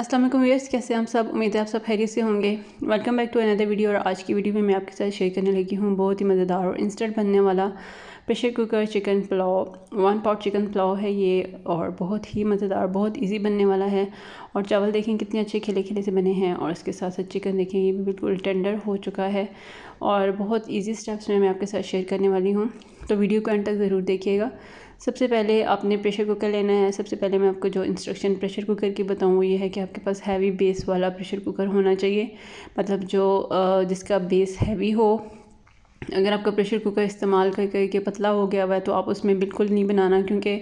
Aslam viewers कैसे हम सब उम्मीद है आप सब खैरियत से होंगे welcome back to another video और आज की वीडियो में मैं आपके साथ शेयर करने लगी हूँ बहुत ही मज़ेदार और इंस्टेंट बनने वाला pressure cooker chicken pulao one pot chicken pulao है ये और बहुत ही मज़ेदार बहुत इजी बनने वाला है और चावल देखें कितने अच्छे खिले खिले से बने हैं और इसके साथ साथ चिकन देखें ये भी बिल्कुल टेंडर हो चुका है और बहुत ईजी स्टेप्स में मैं आपके साथ शेयर करने वाली हूँ तो वीडियो को एंड तक ज़रूर देखिएगा सबसे पहले आपने प्रेशर कुकर लेना है सबसे पहले मैं आपको जो इंस्ट्रक्शन प्रेशर कुकर की बताऊँ वो ये है कि आपके पास हैवी बेस वाला प्रेशर कुकर होना चाहिए मतलब जो जिसका बेस हैवी हो अगर आपका प्रेशर कुकर इस्तेमाल कर करके पतला हो गया हुआ है तो आप उसमें बिल्कुल नहीं बनाना क्योंकि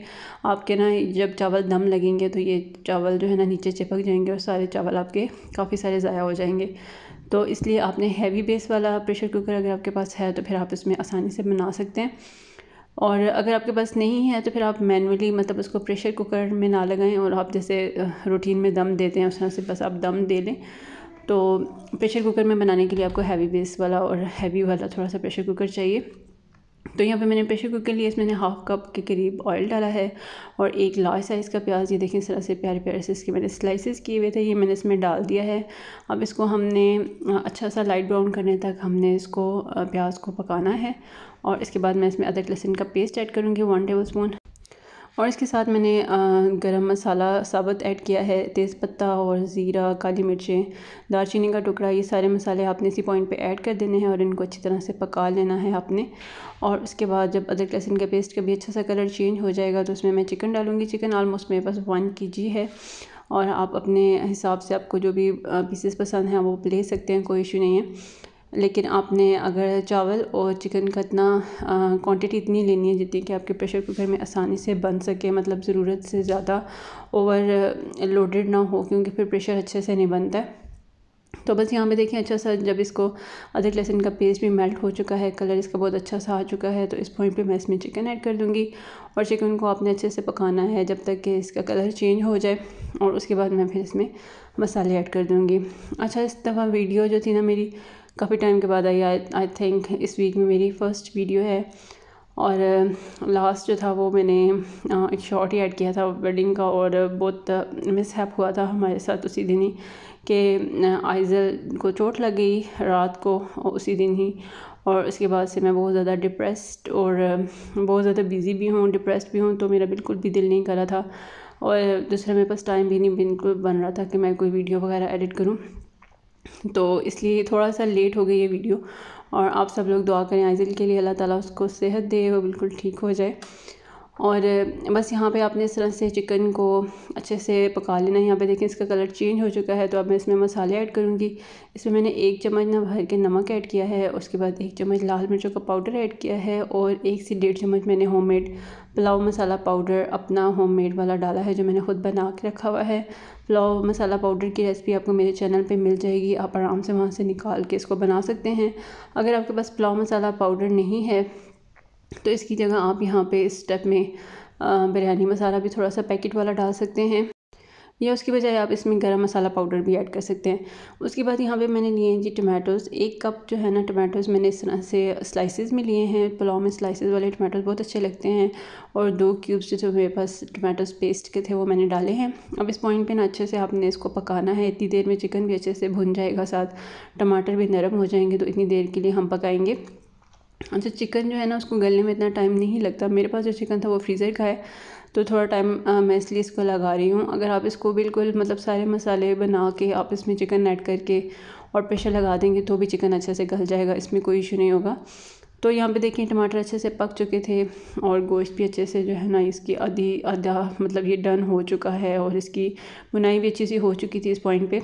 आपके ना जब चावल दम लगेंगे तो ये चावल जो है ना नीचे चिपक जाएंगे और सारे चावल आपके काफ़ी सारे ज़ाया हो जाएंगे तो इसलिए आपने हैवी बेस वाला प्रेशर कुकर अगर आपके पास है तो फिर आप इसमें आसानी से बना सकते हैं और अगर आपके पास नहीं है तो फिर आप मैनुअली मतलब उसको प्रेशर कुकर में ना लगाएं और आप जैसे रूटीन में दम देते हैं उस तरह से बस आप दम दे लें तो प्रेशर कुकर में बनाने के लिए आपको हैवी बेस वाला और हैवी वाला थोड़ा सा प्रेशर कुकर चाहिए तो यहाँ पे मैंने प्रेशर कुकर लिए इसमें मैंने हाफ कप के करीब ऑयल डाला है और एक लार्ज साइज़ का प्याज ये देखें इस तरह से प्यारे प्यारे से इसके मैंने स्लाइसेस किए हुए थे ये मैंने इसमें डाल दिया है अब इसको हमने अच्छा सा लाइट ब्राउन करने तक हमने इसको प्याज को पकाना है और इसके बाद मैं इसमें अदरक लहसुन का पेस्ट ऐड करूँगी वन टेबल स्पून और इसके साथ मैंने गरम मसाला साबुत ऐड किया है तेज़पत्ता और ज़ीरा काली मिर्चें दालचीनी का टुकड़ा ये सारे मसाले आपने इसी पॉइंट पे ऐड कर देने हैं और इनको अच्छी तरह से पका लेना है आपने और उसके बाद जब अदरक लहसुन का पेस्ट का भी अच्छा सा कलर चेंज हो जाएगा तो उसमें मैं चिकन डालूँगी चिकन आलमोस्ट मेरे पास वन के जी है और आप अपने हिसाब से आपको जो भी पीसेस पसंद हैं वो ले सकते हैं कोई इशू नहीं है लेकिन आपने अगर चावल और चिकन का इतना क्वांटिटी इतनी लेनी है जितनी कि आपके प्रेशर कुकर में आसानी से बन सके मतलब ज़रूरत से ज़्यादा ओवर लोडेड ना हो क्योंकि फिर प्रेशर अच्छे से नहीं बनता है तो बस यहाँ पे देखिए अच्छा सा जब इसको अदरक लहसुन का पेस्ट भी मेल्ट हो चुका है कलर इसका बहुत अच्छा सा आ चुका है तो इस पॉइंट पे मैं इसमें चिकन ऐड कर दूँगी और चिकन को आपने अच्छे से पकाना है जब तक कि इसका कलर चेंज हो जाए और उसके बाद मैं फिर इसमें मसाले ऐड कर दूँगी अच्छा इस दफ़ा वीडियो जो थी ना मेरी काफ़ी टाइम के बाद आई आई थिंक इस वीक में मेरी फ़र्स्ट वीडियो है और लास्ट uh, जो था वो मैंने uh, एक शॉर्ट ही ऐड किया था वेडिंग का और बहुत मिसहैप uh, हुआ था हमारे साथ उसी दिन ही कि आइजल को चोट लग गई रात को उसी दिन ही और उसके बाद से मैं बहुत ज़्यादा डिप्रेस्ड और बहुत ज़्यादा बिज़ी भी हूँ डिप्रेस्ड भी हूँ तो मेरा बिल्कुल भी दिल नहीं करा था और दूसरा मेरे पास टाइम भी नहीं बिल्कुल बन रहा था कि मैं कोई वीडियो वगैरह एडिट करूँ तो इसलिए थोड़ा सा लेट हो गई ये वीडियो और आप सब लोग दुआ करें आइज़िल के लिए अल्लाह ताला उसको सेहत दे वो बिल्कुल ठीक हो जाए और बस यहाँ पे आपने इस तरह से चिकन को अच्छे से पका लेना है यहाँ पे देखें इसका कलर चेंज हो चुका है तो अब मैं इसमें मसाले ऐड करूँगी इसमें मैंने एक चम्मच ना भर के नमक ऐड किया है उसके बाद एक चम्मच लाल मिर्चों का पाउडर ऐड किया है और एक से डेढ़ चम्मच मैंने होममेड पुलाव मसाला पाउडर अपना होममेड वाला डाला है जो मैंने ख़ुद बना के रखा हुआ है पुलाव मसाला पाउडर की रेसिपी आपको मेरे चैनल पे मिल जाएगी आप आराम से वहाँ से निकाल के इसको बना सकते हैं अगर आपके पास पुलाव मसाला पाउडर नहीं है तो इसकी जगह आप यहाँ पे स्टेप में बिरयानी मसाला भी थोड़ा सा पैकेट वाला डाल सकते हैं या उसकी बजाय आप इसमें गरम मसाला पाउडर भी ऐड कर सकते हैं उसके बाद यहाँ पे मैंने लिए हैं जी टमाटोज़ एक कप जो है ना टमाटोज़ मैंने इस तरह से स्लाइसेस में लिए हैं पुलाव में स्लाइसेस वाले टमाटोज़ बहुत अच्छे लगते हैं और दो क्यूब्स जो मेरे पास टमाटोज़ पेस्ट के थे वो मैंने डाले हैं अब इस पॉइंट पर ना अच्छे से आपने इसको पकाना है इतनी देर में चिकन भी अच्छे से भुन जाएगा साथ टमाटर भी नरम हो जाएंगे तो इतनी देर के लिए हम पकाएँगे अच्छा चिकन जो है ना उसको गलने में इतना टाइम नहीं लगता मेरे पास जो चिकन था वो फ्रीज़र का है तो थोड़ा टाइम मैं इसलिए इसको लगा रही हूँ अगर आप इसको बिल्कुल मतलब सारे मसाले बना के आप इसमें चिकन ऐड करके और प्रेशर लगा देंगे तो भी चिकन अच्छे से गल जाएगा इसमें कोई इशू नहीं होगा तो यहाँ पे देखिए टमाटर अच्छे से पक चुके थे और गोश्त भी अच्छे से जो है ना इसकी आधी आधा मतलब ये डन हो चुका है और इसकी बुनाई भी अच्छी सी हो चुकी थी इस पॉइंट पे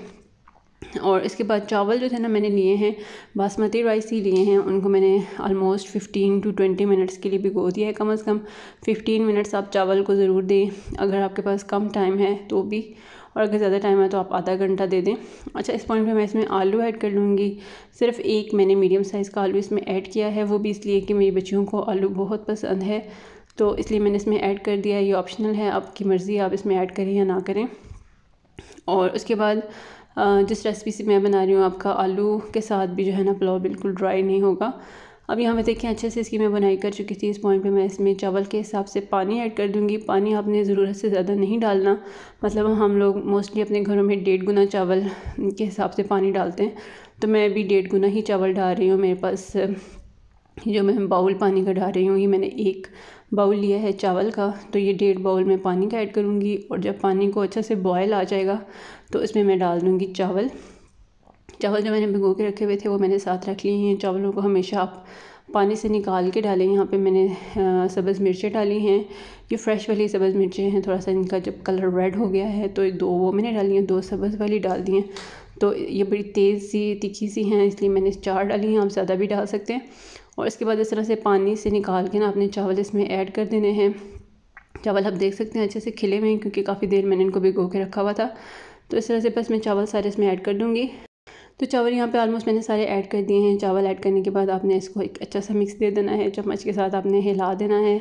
और इसके बाद चावल जो थे ना मैंने लिए हैं बासमती राइस ही लिए हैं उनको मैंने आलमोस्ट 15 टू 20 मिनट्स के लिए भिगो दिया है कम अज़ कम 15 मिनट्स आप चावल को ज़रूर दें अगर आपके पास कम टाइम है तो भी और अगर ज़्यादा टाइम है तो आप आधा घंटा दे दें अच्छा इस पॉइंट पे मैं इसमें आलू ऐड कर लूँगी सिर्फ एक मैंने मीडियम साइज़ का आलू इसमें ऐड किया है वो भी इसलिए कि मेरी बच्चियों को आलू बहुत पसंद है तो इसलिए मैंने इसमें ऐड कर दिया ये ऑप्शनल है आपकी मर्ज़ी आप इसमें ऐड करें या ना करें और उसके बाद जिस रेसिपी से मैं बना रही हूँ आपका आलू के साथ भी जो है ना पुलाव बिल्कुल ड्राई नहीं होगा अब यहाँ पे देखें अच्छे से इसकी मैं बनाई कर चुकी थी इस पॉइंट पे मैं इसमें चावल के हिसाब से पानी ऐड कर दूँगी पानी आपने ज़रूरत से ज़्यादा नहीं डालना मतलब हम लोग मोस्टली अपने घरों में डेढ़ गुना चावल के हिसाब से पानी डालते हैं तो मैं भी डेढ़ गुना ही चावल डाल रही हूँ मेरे पास जो मैं बाउल पानी का डाल रही हूँ ये मैंने एक बाउल लिया है चावल का तो ये डेढ़ बाउल में पानी का ऐड करूँगी और जब पानी को अच्छा से बॉयल आ जाएगा तो इसमें मैं डाल दूँगी चावल चावल जो मैंने भिगो के रखे हुए थे वो मैंने साथ रख लिए हैं चावलों को हमेशा आप पानी से निकाल के डालें यहाँ पे मैंने सब्ज़ मिर्चें डाली हैं ये फ्रेश वाली सब्ज़ मिर्चें हैं थोड़ा सा इनका जब कलर रेड हो गया है तो दो वो मैंने डाली हैं दो सब्ज़ वाली डाल दी हैं तो ये बड़ी तेज़ सी तीखी सी हैं इसलिए मैंने चार डाली हैं आप ज़्यादा भी डाल सकते हैं और इसके बाद इस तरह से पानी से निकाल के ना आपने चावल इसमें ऐड कर देने हैं चावल आप देख सकते हैं अच्छे से खिले हुए हैं क्योंकि काफ़ी देर मैंने इनको भिगो के रखा हुआ था तो इस तरह से बस मैं चावल सारे इसमें ऐड कर दूँगी तो चावल यहाँ पे ऑलमोस्ट मैंने सारे ऐड कर दिए हैं चावल ऐड करने के बाद आपने इसको एक अच्छा सा मिक्स दे देना है चम्मच के साथ आपने हिला देना है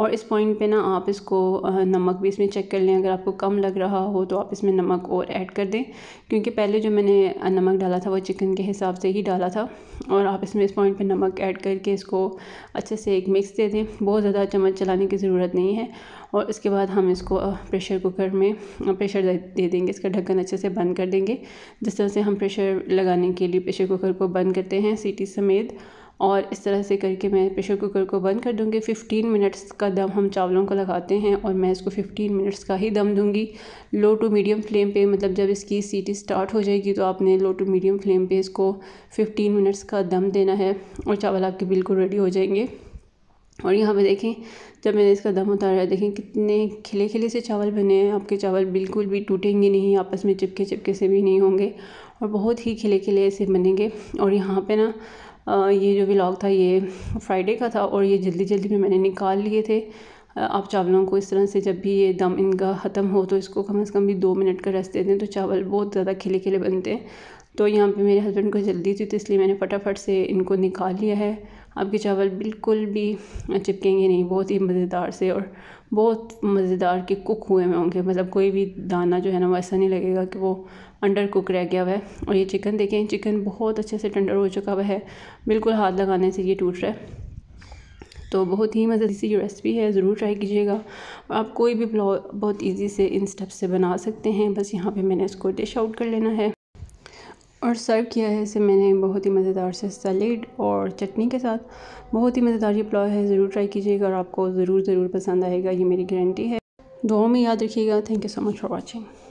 और इस पॉइंट पे ना आप इसको नमक भी इसमें चेक कर लें अगर आपको कम लग रहा हो तो आप इसमें नमक और ऐड कर दें क्योंकि पहले जो मैंने नमक डाला था वो चिकन के हिसाब से ही डाला था और आप इसमें इस पॉइंट पर नमक ऐड करके इसको अच्छे से एक मिक्स दे दें बहुत ज़्यादा चम्मच चलाने की ज़रूरत नहीं है और इसके बाद हम इसको प्रेशर कुकर में प्रेशर दे देंगे इसका ढक्कन अच्छे से बंद कर देंगे जिस तरह से हम प्रेशर लगाने के लिए प्रेशर कुकर को बंद करते हैं सीटी समेत और इस तरह से करके मैं प्रेशर कुकर को बंद कर दूंगी 15 मिनट्स का दम हम चावलों को लगाते हैं और मैं इसको 15 मिनट्स का ही दम दूंगी लो टू मीडियम फ्लेम पे मतलब जब इसकी सीटी स्टार्ट हो जाएगी तो आपने लो टू मीडियम फ्लेम पे इसको 15 मिनट्स का दम देना है और चावल आपके बिल्कुल रेडी हो जाएंगे और यहाँ पे देखें जब मैंने इसका दम उतारा देखें कितने खिले खिले से चावल बने हैं आपके चावल बिल्कुल भी टूटेंगे नहीं आपस में चिपके चिपके से भी नहीं होंगे और बहुत ही खिले खिले ऐसे बनेंगे और यहाँ पे ना ये जो व्लॉग था ये फ्राइडे का था और ये जल्दी जल्दी में मैंने निकाल लिए थे आप चावलों को इस तरह से जब भी ये दम इनका ख़त्म हो तो इसको कम अज़ कम भी दो मिनट का रेस्ट देते हैं तो चावल बहुत ज़्यादा खिले खिले बनते हैं तो यहाँ पे मेरे हस्बैंड को जल्दी थी तो इसलिए मैंने फटाफट से इनको निकाल लिया है आपके चावल बिल्कुल भी चिपकेंगे नहीं बहुत ही मज़ेदार से और बहुत मज़ेदार के कुक हुए हुए होंगे मतलब कोई भी दाना जो है ना वो ऐसा नहीं लगेगा कि वो अंडर कुक रह गया हुआ है और ये चिकन देखें चिकन बहुत अच्छे से टेंडर हो चुका हुआ है बिल्कुल हाथ लगाने से ये टूट रहा है तो बहुत ही मज़े सी रेसिपी है ज़रूर ट्राई कीजिएगा आप कोई भी ब्लॉग बहुत इजी से इन स्टेप्स से बना सकते हैं बस यहाँ पे मैंने इसको डिश आउट कर लेना है और सर्व किया है इसे मैंने बहुत ही मज़ेदार से सैलेड और चटनी के साथ बहुत ही मज़ेदार ये पुलाव है ज़रूर ट्राई कीजिएगा और आपको ज़रूर ज़रूर पसंद आएगा ये मेरी गारंटी है दुआओं में याद रखिएगा thank you so much for watching